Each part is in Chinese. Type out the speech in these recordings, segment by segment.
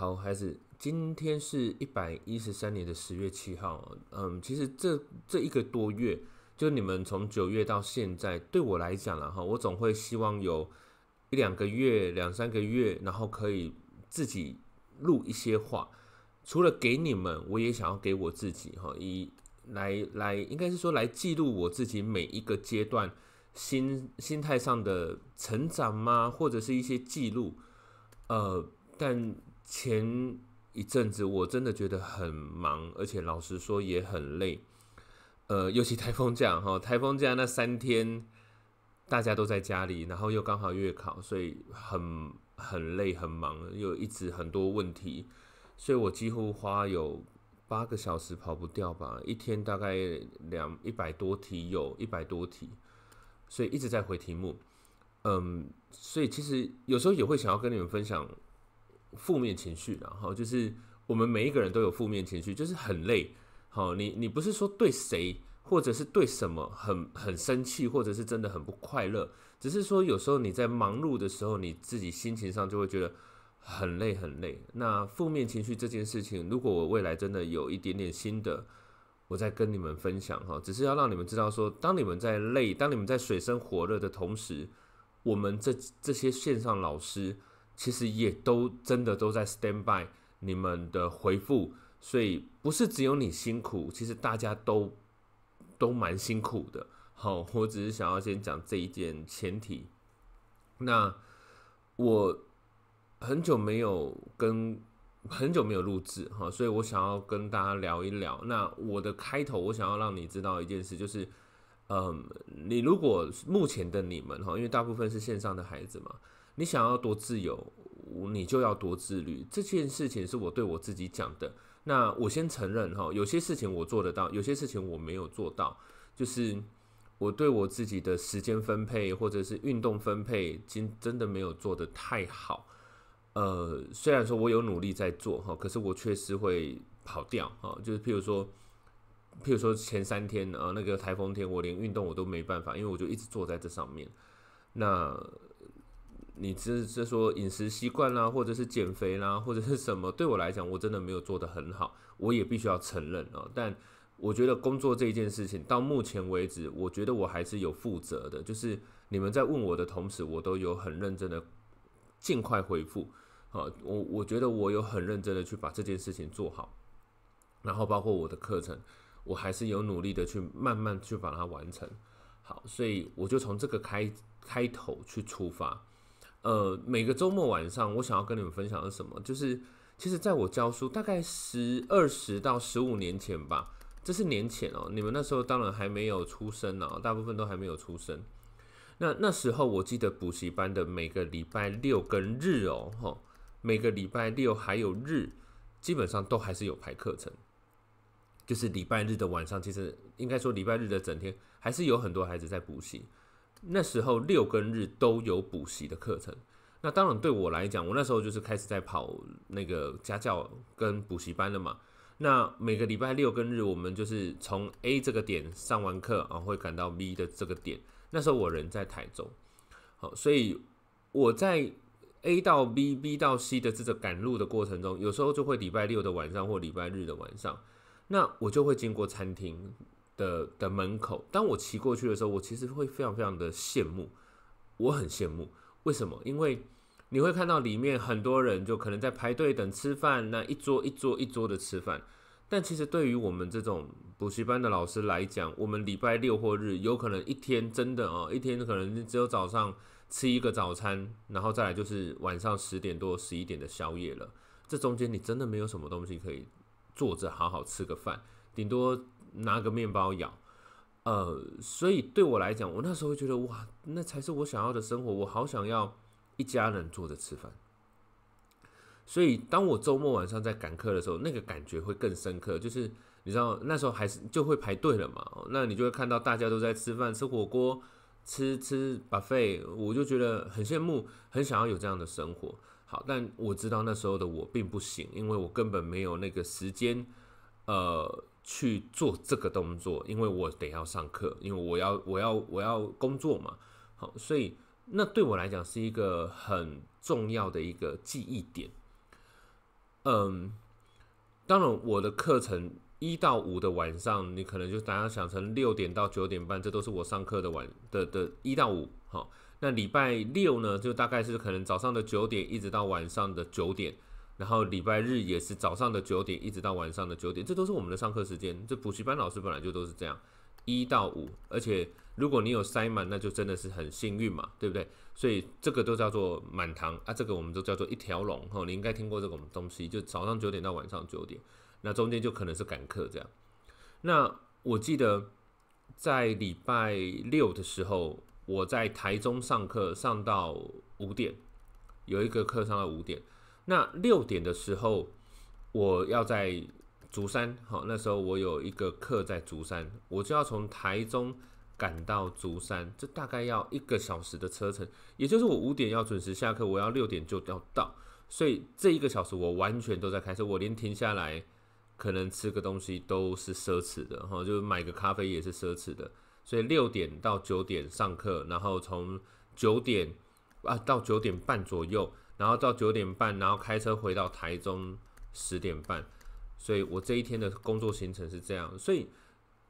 好，孩子，今天是一百一十三年的十月七号。嗯，其实这这一个多月，就你们从九月到现在，对我来讲了哈，我总会希望有一两个月、两三个月，然后可以自己录一些话，除了给你们，我也想要给我自己哈，以来来应该是说来记录我自己每一个阶段心心态上的成长吗？或者是一些记录，呃，但。前一阵子，我真的觉得很忙，而且老实说也很累。呃，尤其台风假哈，台风假那三天大家都在家里，然后又刚好月考，所以很很累很忙，又一直很多问题，所以我几乎花有八个小时跑不掉吧，一天大概两一百多题，有一百多题，所以一直在回题目。嗯，所以其实有时候也会想要跟你们分享。负面情绪，然后就是我们每一个人都有负面情绪，就是很累。好，你你不是说对谁或者是对什么很很生气，或者是真的很不快乐，只是说有时候你在忙碌的时候，你自己心情上就会觉得很累很累。那负面情绪这件事情，如果我未来真的有一点点心得，我再跟你们分享哈，只是要让你们知道说，当你们在累，当你们在水深火热的同时，我们这这些线上老师。其实也都真的都在 stand by 你们的回复，所以不是只有你辛苦，其实大家都都蛮辛苦的。好，我只是想要先讲这一件前提。那我很久没有跟很久没有录制哈，所以我想要跟大家聊一聊。那我的开头，我想要让你知道一件事，就是嗯，你如果目前的你们哈，因为大部分是线上的孩子嘛。你想要多自由，你就要多自律。这件事情是我对我自己讲的。那我先承认哈，有些事情我做得到，有些事情我没有做到。就是我对我自己的时间分配或者是运动分配，今真的没有做得太好。呃，虽然说我有努力在做哈，可是我确实会跑掉哈。就是譬如说，譬如说前三天啊，那个台风天，我连运动我都没办法，因为我就一直坐在这上面。那你只是说饮食习惯啦，或者是减肥啦，或者是什么？对我来讲，我真的没有做得很好，我也必须要承认哦。但我觉得工作这件事情到目前为止，我觉得我还是有负责的，就是你们在问我的同时，我都有很认真的尽快回复。好，我我觉得我有很认真的去把这件事情做好，然后包括我的课程，我还是有努力的去慢慢去把它完成。好，所以我就从这个开开头去出发。呃，每个周末晚上，我想要跟你们分享的是什么？就是，其实在我教书大概十二十到十五年前吧，这是年前哦，你们那时候当然还没有出生呢，大部分都还没有出生。那那时候我记得补习班的每个礼拜六跟日哦，哈，每个礼拜六还有日，基本上都还是有排课程。就是礼拜日的晚上，其实应该说礼拜日的整天，还是有很多孩子在补习。那时候六跟日都有补习的课程，那当然对我来讲，我那时候就是开始在跑那个家教跟补习班了嘛。那每个礼拜六跟日，我们就是从 A 这个点上完课啊，会赶到 B 的这个点。那时候我人在台中，好，所以我在 A 到 B、B 到 C 的这个赶路的过程中，有时候就会礼拜六的晚上或礼拜日的晚上，那我就会经过餐厅。的的门口，当我骑过去的时候，我其实会非常非常的羡慕，我很羡慕。为什么？因为你会看到里面很多人，就可能在排队等吃饭，那一桌一桌一桌的吃饭。但其实对于我们这种补习班的老师来讲，我们礼拜六或日，有可能一天真的啊，一天可能只有早上吃一个早餐，然后再来就是晚上十点多十一点的宵夜了。这中间你真的没有什么东西可以坐着好好吃个饭，顶多。拿个面包咬，呃，所以对我来讲，我那时候觉得哇，那才是我想要的生活，我好想要一家人坐着吃饭。所以，当我周末晚上在赶课的时候，那个感觉会更深刻，就是你知道那时候还是就会排队了嘛，那你就会看到大家都在吃饭，吃火锅，吃吃 buffet，我就觉得很羡慕，很想要有这样的生活。好，但我知道那时候的我并不行，因为我根本没有那个时间，呃。去做这个动作，因为我得要上课，因为我要我要我要工作嘛，好，所以那对我来讲是一个很重要的一个记忆点。嗯，当然我的课程一到五的晚上，你可能就大家想成六点到九点半，这都是我上课的晚的的一到五，好，那礼拜六呢，就大概是可能早上的九点一直到晚上的九点。然后礼拜日也是早上的九点一直到晚上的九点，这都是我们的上课时间。这补习班老师本来就都是这样，一到五，而且如果你有塞满，那就真的是很幸运嘛，对不对？所以这个都叫做满堂啊，这个我们都叫做一条龙。吼，你应该听过这种东西，就早上九点到晚上九点，那中间就可能是赶课这样。那我记得在礼拜六的时候，我在台中上课上到五点，有一个课上到五点。那六点的时候，我要在竹山，好，那时候我有一个课在竹山，我就要从台中赶到竹山，这大概要一个小时的车程，也就是我五点要准时下课，我要六点就要到，所以这一个小时我完全都在开车，我连停下来可能吃个东西都是奢侈的，哈，就是买个咖啡也是奢侈的，所以六点到九点上课，然后从九点啊到九点半左右。然后到九点半，然后开车回到台中十点半，所以我这一天的工作行程是这样。所以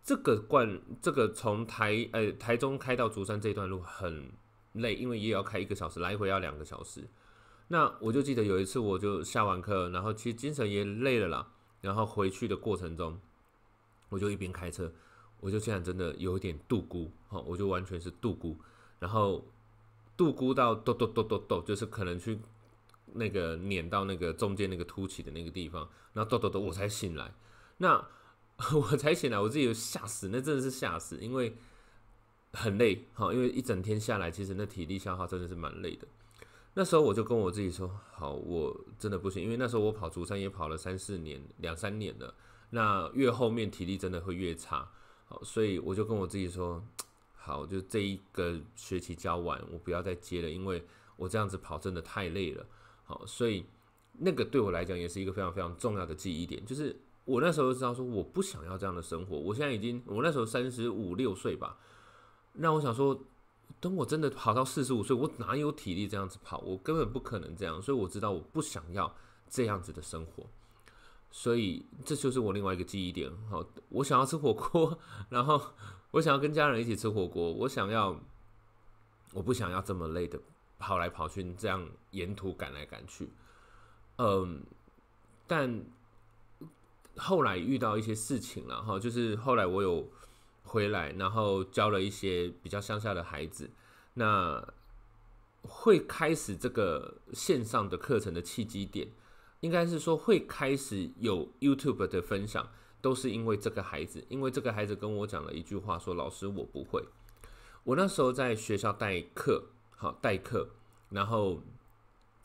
这个惯，这个从台呃台中开到竹山这段路很累，因为也要开一个小时，来回要两个小时。那我就记得有一次，我就下完课，然后其实精神也累了啦，然后回去的过程中，我就一边开车，我就现在真的有点度孤，好，我就完全是度孤，然后度孤到嘟嘟嘟嘟嘟，就是可能去。那个碾到那个中间那个凸起的那个地方，然后咚咚咚，我才醒来。那 我才醒来，我自己吓死，那真的是吓死，因为很累。好，因为一整天下来，其实那体力消耗真的是蛮累的。那时候我就跟我自己说，好，我真的不行，因为那时候我跑竹山也跑了三四年、两三年了，那越后面体力真的会越差。好，所以我就跟我自己说，好，就这一个学期教完，我不要再接了，因为我这样子跑真的太累了。好，所以那个对我来讲也是一个非常非常重要的记忆点，就是我那时候知道说我不想要这样的生活。我现在已经，我那时候三十五六岁吧，那我想说，等我真的跑到四十五岁，我哪有体力这样子跑？我根本不可能这样，所以我知道我不想要这样子的生活。所以这就是我另外一个记忆点。好，我想要吃火锅，然后我想要跟家人一起吃火锅，我想要，我不想要这么累的。跑来跑去，这样沿途赶来赶去，嗯，但后来遇到一些事情了哈，就是后来我有回来，然后教了一些比较乡下的孩子，那会开始这个线上的课程的契机点，应该是说会开始有 YouTube 的分享，都是因为这个孩子，因为这个孩子跟我讲了一句话，说老师我不会，我那时候在学校代课。好，代课，然后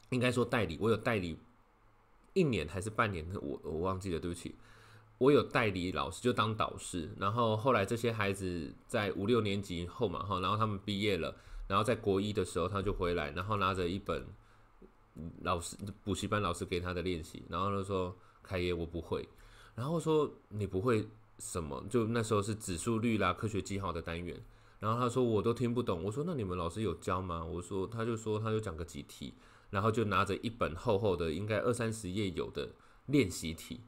应该说代理，我有代理一年还是半年我我忘记了，对不起，我有代理老师就当导师，然后后来这些孩子在五六年级后嘛哈，然后他们毕业了，然后在国一的时候他就回来，然后拿着一本老师补习班老师给他的练习，然后他说：“凯爷，我不会。”然后说：“你不会什么？就那时候是指数率啦，科学记号的单元。”然后他说我都听不懂，我说那你们老师有教吗？我说他就说他就讲个几题，然后就拿着一本厚厚的，应该二三十页有的练习题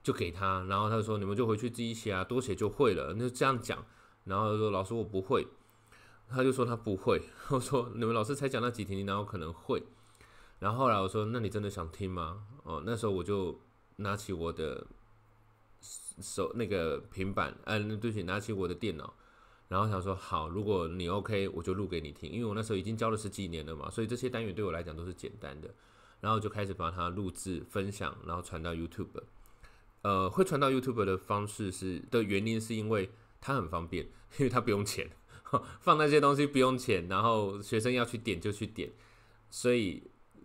就给他，然后他说你们就回去自己写啊，多写就会了。那就这样讲，然后说老师我不会，他就说他不会。我说你们老师才讲那几题，你哪有可能会。然后后来我说那你真的想听吗？哦，那时候我就拿起我的手那个平板，哎，对不起，拿起我的电脑。然后想说好，如果你 OK，我就录给你听。因为我那时候已经教了十几年了嘛，所以这些单元对我来讲都是简单的。然后就开始把它录制、分享，然后传到 YouTube。呃，会传到 YouTube 的方式是的，原因是因为它很方便，因为它不用钱，放那些东西不用钱，然后学生要去点就去点。所以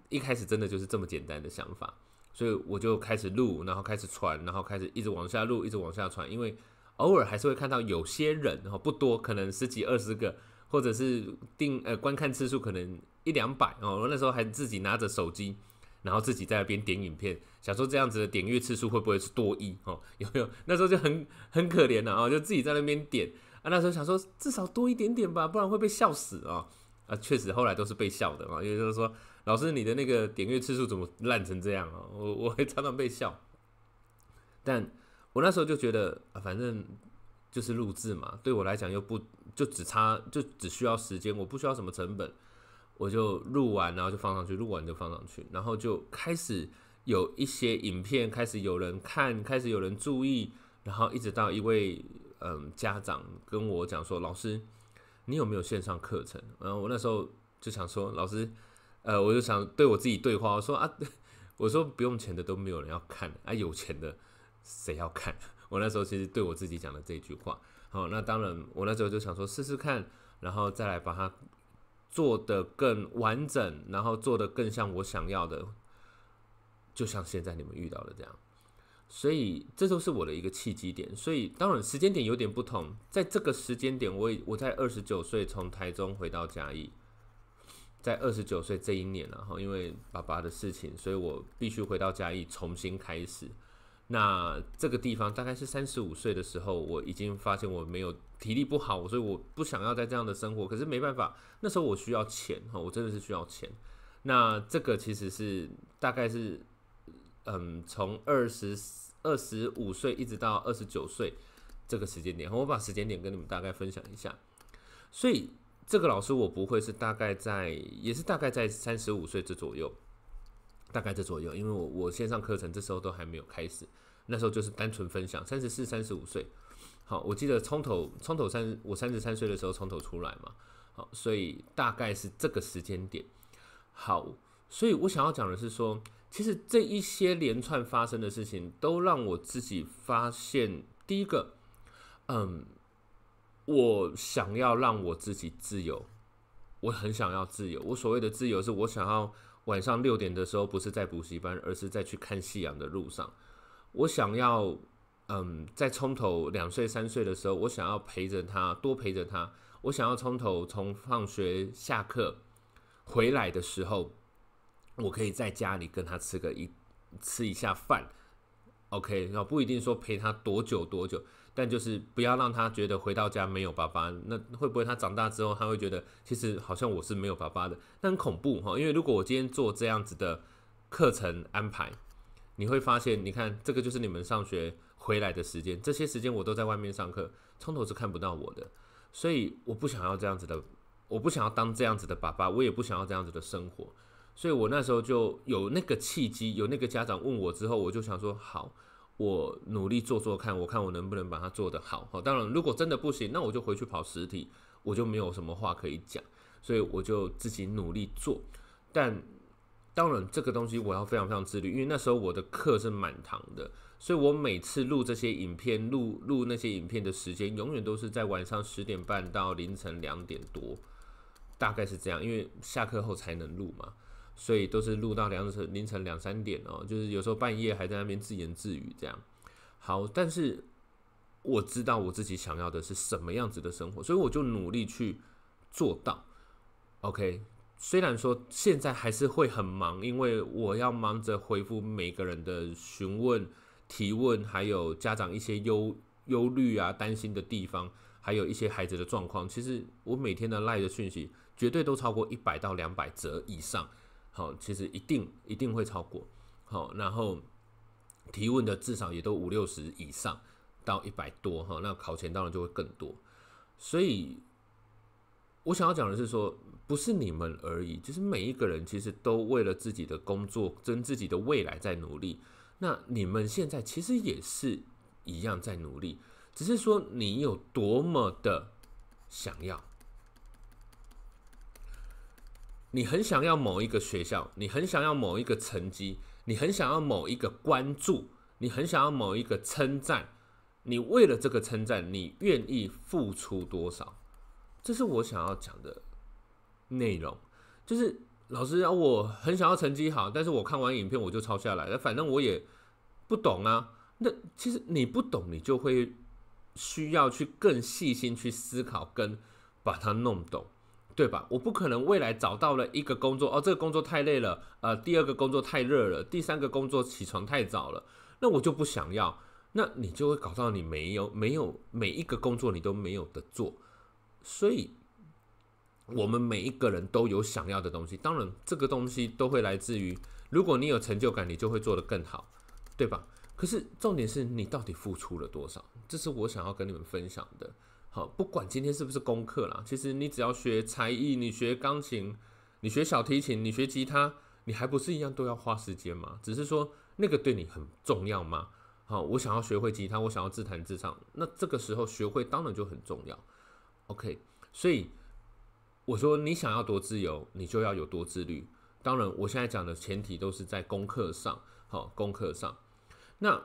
一开始真的就是这么简单的想法，所以我就开始录，然后开始传，然后开始一直往下录，一直往下传，因为。偶尔还是会看到有些人哦，不多，可能十几二十个，或者是定呃观看次数可能一两百哦。我那时候还自己拿着手机，然后自己在那边点影片，想说这样子的点阅次数会不会是多一哦？有没有？那时候就很很可怜了啊，就自己在那边点啊。那时候想说至少多一点点吧，不然会被笑死啊！啊，确实后来都是被笑的啊，因为就是说老师你的那个点阅次数怎么烂成这样啊？我我会常常被笑，但。我那时候就觉得，反正就是录制嘛，对我来讲又不就只差就只需要时间，我不需要什么成本，我就录完然后就放上去，录完就放上去，然后就开始有一些影片开始有人看，开始有人注意，然后一直到一位嗯家长跟我讲说：“老师，你有没有线上课程？”然后我那时候就想说：“老师，呃，我就想对我自己对话，我说啊，我说不用钱的都没有人要看啊，有钱的。”谁要看？我那时候其实对我自己讲的这句话，好，那当然，我那时候就想说试试看，然后再来把它做得更完整，然后做得更像我想要的，就像现在你们遇到的这样。所以，这都是我的一个契机点。所以，当然时间点有点不同，在这个时间点，我我在二十九岁从台中回到嘉义，在二十九岁这一年，然后因为爸爸的事情，所以我必须回到嘉义重新开始。那这个地方大概是三十五岁的时候，我已经发现我没有体力不好，所以我不想要在这样的生活。可是没办法，那时候我需要钱哈，我真的是需要钱。那这个其实是大概是嗯，从二十二十五岁一直到二十九岁这个时间点，我把时间点跟你们大概分享一下。所以这个老师我不会是大概在也是大概在三十五岁这左右。大概这左右，因为我我线上课程这时候都还没有开始，那时候就是单纯分享，三十四、三十五岁，好，我记得冲头冲头三，我三十三岁的时候冲头出来嘛，好，所以大概是这个时间点，好，所以我想要讲的是说，其实这一些连串发生的事情，都让我自己发现，第一个，嗯，我想要让我自己自由，我很想要自由，我所谓的自由是我想要。晚上六点的时候，不是在补习班，而是在去看夕阳的路上。我想要，嗯，在从头两岁三岁的时候，我想要陪着他，多陪着他。我想要从头从放学下课回来的时候，我可以在家里跟他吃个一吃一下饭。OK，那不一定说陪他多久多久。但就是不要让他觉得回到家没有爸爸，那会不会他长大之后他会觉得其实好像我是没有爸爸的？那很恐怖哈，因为如果我今天做这样子的课程安排，你会发现，你看这个就是你们上学回来的时间，这些时间我都在外面上课，从头是看不到我的，所以我不想要这样子的，我不想要当这样子的爸爸，我也不想要这样子的生活，所以我那时候就有那个契机，有那个家长问我之后，我就想说好。我努力做做看，我看我能不能把它做得好。好，当然，如果真的不行，那我就回去跑实体，我就没有什么话可以讲，所以我就自己努力做。但当然，这个东西我要非常非常自律，因为那时候我的课是满堂的，所以我每次录这些影片，录录那些影片的时间，永远都是在晚上十点半到凌晨两点多，大概是这样，因为下课后才能录嘛。所以都是录到凌晨凌晨两三点哦，就是有时候半夜还在那边自言自语这样。好，但是我知道我自己想要的是什么样子的生活，所以我就努力去做到。OK，虽然说现在还是会很忙，因为我要忙着回复每个人的询问、提问，还有家长一些忧忧虑啊、担心的地方，还有一些孩子的状况。其实我每天的赖的讯息绝对都超过一百到两百则以上。好，其实一定一定会超过。好，然后提问的至少也都五六十以上到一百多哈，那考前当然就会更多。所以，我想要讲的是说，不是你们而已，就是每一个人其实都为了自己的工作、跟自己的未来在努力。那你们现在其实也是一样在努力，只是说你有多么的想要。你很想要某一个学校，你很想要某一个成绩，你很想要某一个关注，你很想要某一个称赞，你为了这个称赞，你愿意付出多少？这是我想要讲的内容。就是老师，啊，我很想要成绩好，但是我看完影片我就抄下来了，反正我也不懂啊。那其实你不懂，你就会需要去更细心去思考，跟把它弄懂。对吧？我不可能未来找到了一个工作哦，这个工作太累了，呃，第二个工作太热了，第三个工作起床太早了，那我就不想要。那你就会搞到你没有没有每一个工作你都没有的做。所以，我们每一个人都有想要的东西，当然这个东西都会来自于，如果你有成就感，你就会做得更好，对吧？可是重点是你到底付出了多少？这是我想要跟你们分享的。好，不管今天是不是功课啦，其实你只要学才艺，你学钢琴，你学小提琴，你学吉他，你还不是一样都要花时间吗？只是说那个对你很重要吗？好，我想要学会吉他，我想要自弹自唱，那这个时候学会当然就很重要。OK，所以我说你想要多自由，你就要有多自律。当然，我现在讲的前提都是在功课上，好，功课上。那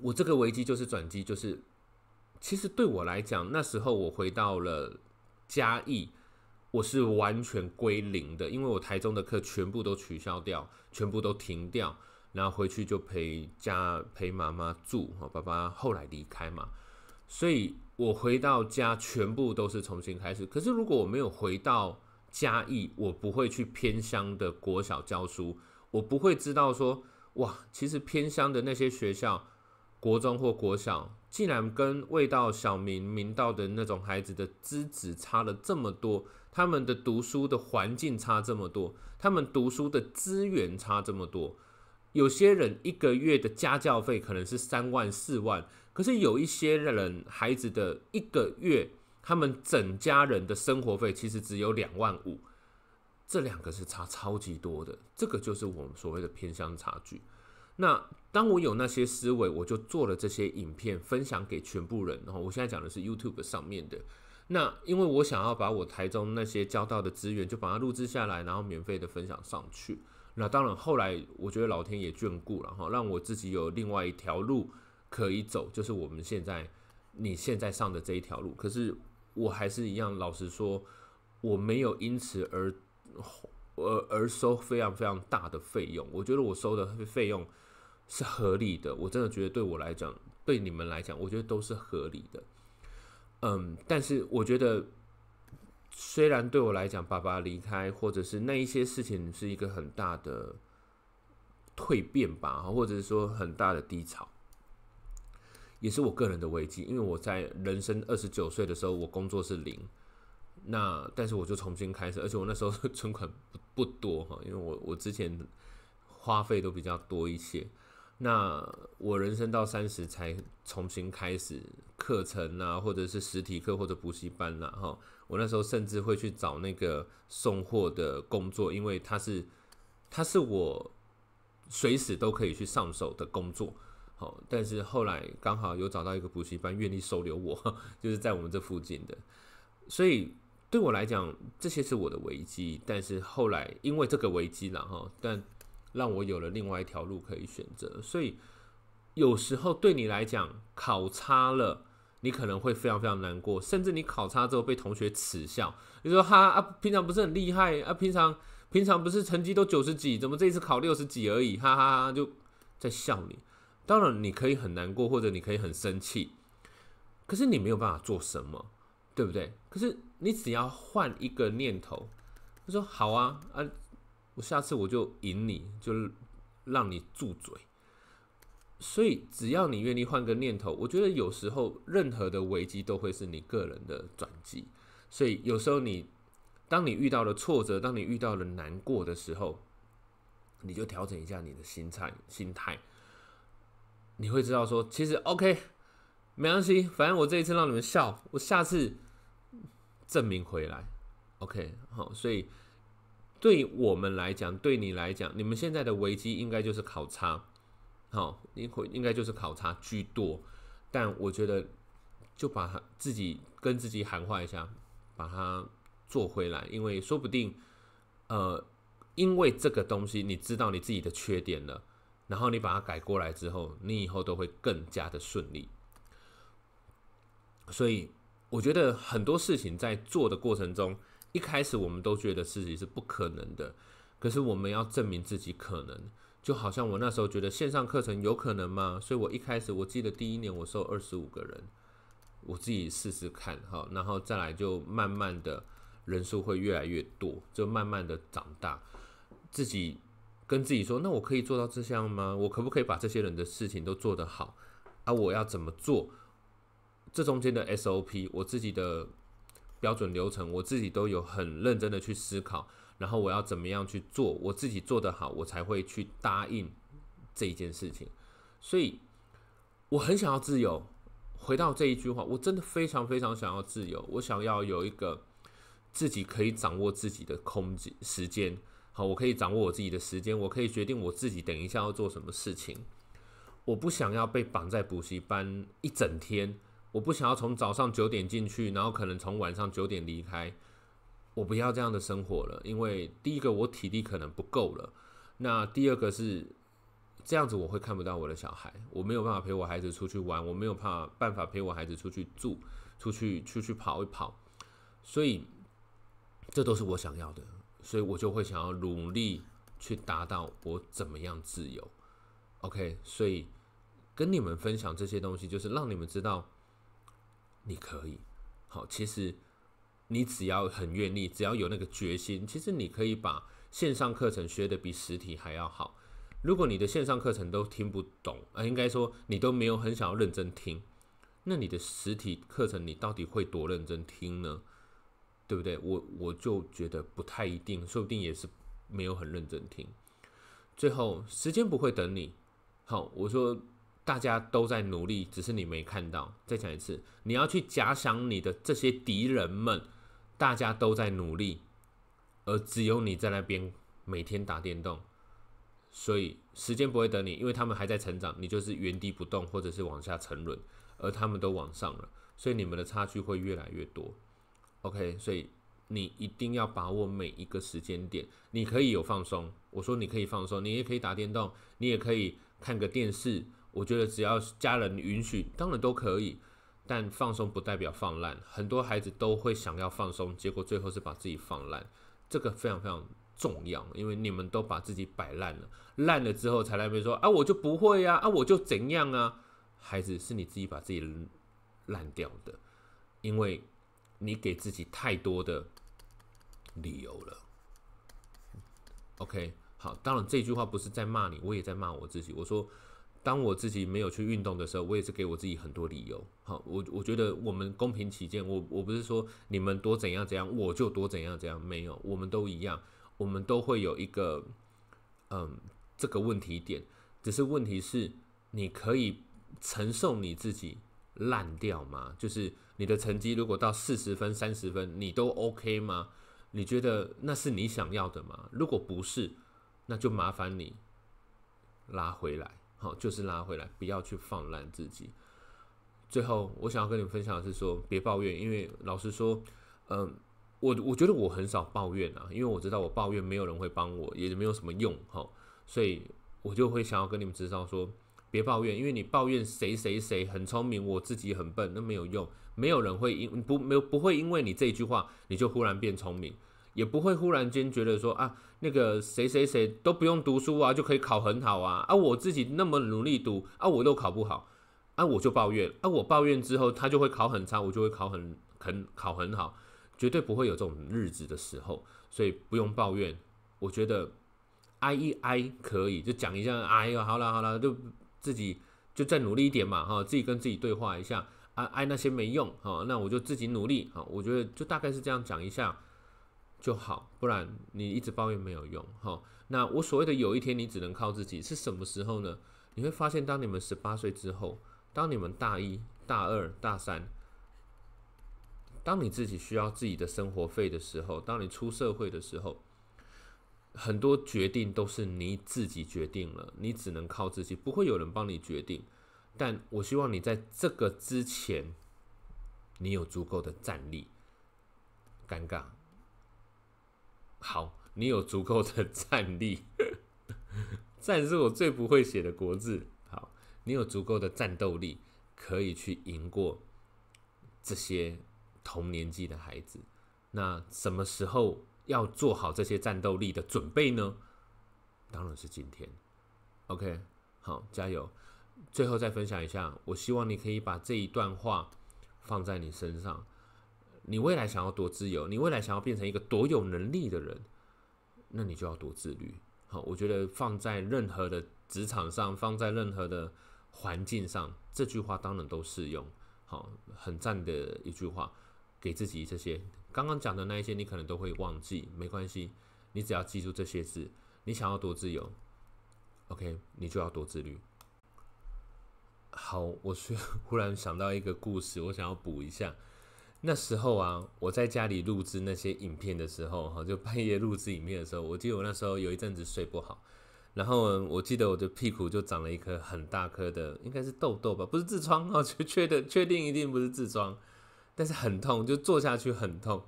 我这个危机就是转机，就是。其实对我来讲，那时候我回到了嘉义，我是完全归零的，因为我台中的课全部都取消掉，全部都停掉，然后回去就陪家陪妈妈住，我爸爸后来离开嘛，所以我回到家全部都是重新开始。可是如果我没有回到嘉义，我不会去偏乡的国小教书，我不会知道说哇，其实偏乡的那些学校。国中或国小，竟然跟味道小明明道的那种孩子的资质差了这么多，他们的读书的环境差这么多，他们读书的资源差这么多。有些人一个月的家教费可能是三万四万，可是有一些人孩子的一个月，他们整家人的生活费其实只有两万五，这两个是差超级多的，这个就是我们所谓的偏向差距。那当我有那些思维，我就做了这些影片，分享给全部人。然后我现在讲的是 YouTube 上面的。那因为我想要把我台中那些交到的资源，就把它录制下来，然后免费的分享上去。那当然，后来我觉得老天也眷顾了，哈，让我自己有另外一条路可以走，就是我们现在你现在上的这一条路。可是我还是一样，老实说，我没有因此而而而收非常非常大的费用。我觉得我收的费用。是合理的，我真的觉得对我来讲，对你们来讲，我觉得都是合理的。嗯，但是我觉得，虽然对我来讲，爸爸离开，或者是那一些事情，是一个很大的蜕变吧，或者是说很大的低潮，也是我个人的危机，因为我在人生二十九岁的时候，我工作是零，那但是我就重新开始，而且我那时候 存款不不多哈，因为我我之前花费都比较多一些。那我人生到三十才重新开始课程啊，或者是实体课或者补习班啊，哈，我那时候甚至会去找那个送货的工作，因为它是，它是我随时都可以去上手的工作，好，但是后来刚好有找到一个补习班愿意收留我，就是在我们这附近的，所以对我来讲，这些是我的危机，但是后来因为这个危机，了哈，但。让我有了另外一条路可以选择，所以有时候对你来讲，考差了，你可能会非常非常难过，甚至你考差之后被同学耻笑，你说哈啊，平常不是很厉害啊，平常平常不是成绩都九十几，怎么这一次考六十几而已，哈哈哈，就在笑你。当然你可以很难过，或者你可以很生气，可是你没有办法做什么，对不对？可是你只要换一个念头，他说好啊，啊。我下次我就赢你，就让你住嘴。所以只要你愿意换个念头，我觉得有时候任何的危机都会是你个人的转机。所以有时候你，当你遇到了挫折，当你遇到了难过的时候，你就调整一下你的心态，心态，你会知道说，其实 OK，没关系，反正我这一次让你们笑，我下次证明回来，OK。好，所以。对我们来讲，对你来讲，你们现在的危机应该就是考察，好，应应该就是考察居多。但我觉得，就把自己跟自己喊话一下，把它做回来，因为说不定，呃，因为这个东西，你知道你自己的缺点了，然后你把它改过来之后，你以后都会更加的顺利。所以，我觉得很多事情在做的过程中。一开始我们都觉得自己是不可能的，可是我们要证明自己可能，就好像我那时候觉得线上课程有可能吗？所以我一开始我记得第一年我收二十五个人，我自己试试看，哈，然后再来就慢慢的人数会越来越多，就慢慢的长大，自己跟自己说，那我可以做到这项吗？我可不可以把这些人的事情都做得好？啊，我要怎么做？这中间的 SOP，我自己的。标准流程，我自己都有很认真的去思考，然后我要怎么样去做，我自己做得好，我才会去答应这一件事情。所以，我很想要自由。回到这一句话，我真的非常非常想要自由。我想要有一个自己可以掌握自己的空间、时间。好，我可以掌握我自己的时间，我可以决定我自己等一下要做什么事情。我不想要被绑在补习班一整天。我不想要从早上九点进去，然后可能从晚上九点离开。我不要这样的生活了，因为第一个我体力可能不够了，那第二个是这样子我会看不到我的小孩，我没有办法陪我孩子出去玩，我没有怕办法陪我孩子出去住，出去出去跑一跑。所以这都是我想要的，所以我就会想要努力去达到我怎么样自由。OK，所以跟你们分享这些东西，就是让你们知道。你可以，好，其实你只要很愿意，只要有那个决心，其实你可以把线上课程学的比实体还要好。如果你的线上课程都听不懂，啊，应该说你都没有很想要认真听，那你的实体课程你到底会多认真听呢？对不对？我我就觉得不太一定，说不定也是没有很认真听。最后，时间不会等你，好，我说。大家都在努力，只是你没看到。再讲一次，你要去假想你的这些敌人们，大家都在努力，而只有你在那边每天打电动，所以时间不会等你，因为他们还在成长，你就是原地不动或者是往下沉沦，而他们都往上了，所以你们的差距会越来越多。OK，所以你一定要把握每一个时间点。你可以有放松，我说你可以放松，你也可以打电动，你也可以看个电视。我觉得只要家人允许，当然都可以。但放松不代表放烂，很多孩子都会想要放松，结果最后是把自己放烂。这个非常非常重要，因为你们都把自己摆烂了，烂了之后才来被说啊，我就不会呀，啊，我就怎样啊。孩子是你自己把自己烂掉的，因为你给自己太多的理由了。OK，好，当然这句话不是在骂你，我也在骂我自己。我说。当我自己没有去运动的时候，我也是给我自己很多理由。好，我我觉得我们公平起见，我我不是说你们多怎样怎样，我就多怎样怎样，没有，我们都一样，我们都会有一个嗯这个问题点。只是问题是，你可以承受你自己烂掉吗？就是你的成绩如果到四十分、三十分，你都 OK 吗？你觉得那是你想要的吗？如果不是，那就麻烦你拉回来。好，就是拉回来，不要去放烂自己。最后，我想要跟你们分享的是说，别抱怨，因为老实说，嗯，我我觉得我很少抱怨啊，因为我知道我抱怨没有人会帮我，也没有什么用哈，所以我就会想要跟你们知道说，别抱怨，因为你抱怨谁谁谁很聪明，我自己很笨，那没有用，没有人会因不没有不会因为你这一句话，你就忽然变聪明。也不会忽然间觉得说啊，那个谁谁谁都不用读书啊，就可以考很好啊啊！我自己那么努力读啊，我都考不好，啊我就抱怨啊！我抱怨之后他就会考很差，我就会考很很考很好，绝对不会有这种日子的时候，所以不用抱怨。我觉得挨一挨可以，就讲一下哀啊，好了好了，就自己就再努力一点嘛哈，自己跟自己对话一下，啊，挨那些没用哈，那我就自己努力哈。我觉得就大概是这样讲一下。就好，不然你一直抱怨没有用哈。那我所谓的有一天你只能靠自己是什么时候呢？你会发现，当你们十八岁之后，当你们大一大二大三，当你自己需要自己的生活费的时候，当你出社会的时候，很多决定都是你自己决定了，你只能靠自己，不会有人帮你决定。但我希望你在这个之前，你有足够的战力。尴尬。好，你有足够的 战力，战是我最不会写的国字。好，你有足够的战斗力，可以去赢过这些同年纪的孩子。那什么时候要做好这些战斗力的准备呢？当然是今天。OK，好，加油！最后再分享一下，我希望你可以把这一段话放在你身上。你未来想要多自由，你未来想要变成一个多有能力的人，那你就要多自律。好，我觉得放在任何的职场上，放在任何的环境上，这句话当然都适用。好，很赞的一句话，给自己这些刚刚讲的那一些，你可能都会忘记，没关系，你只要记住这些字。你想要多自由，OK，你就要多自律。好，我 忽然想到一个故事，我想要补一下。那时候啊，我在家里录制那些影片的时候，哈，就半夜录制影片的时候，我记得我那时候有一阵子睡不好，然后我记得我的屁股就长了一颗很大颗的，应该是痘痘吧，不是痔疮啊，确 确的确定一定不是痔疮，但是很痛，就坐下去很痛，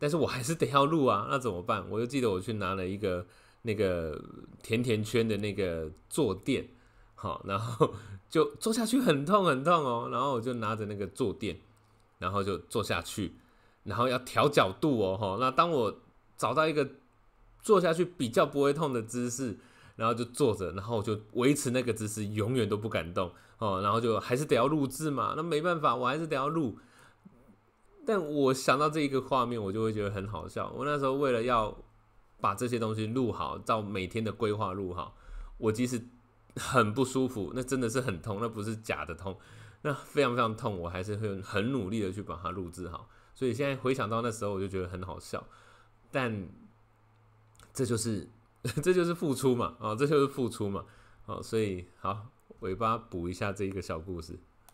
但是我还是得要录啊，那怎么办？我就记得我去拿了一个那个甜甜圈的那个坐垫，好，然后 就坐下去很痛很痛哦，然后我就拿着那个坐垫。然后就坐下去，然后要调角度哦，哈。那当我找到一个坐下去比较不会痛的姿势，然后就坐着，然后就维持那个姿势，永远都不敢动哦。然后就还是得要录制嘛，那没办法，我还是得要录。但我想到这一个画面，我就会觉得很好笑。我那时候为了要把这些东西录好，到每天的规划录好，我即使很不舒服，那真的是很痛，那不是假的痛。那非常非常痛，我还是会很努力的去把它录制好，所以现在回想到那时候，我就觉得很好笑，但这就是 这就是付出嘛，啊，这就是付出嘛，啊，所以好尾巴补一下这一个小故事。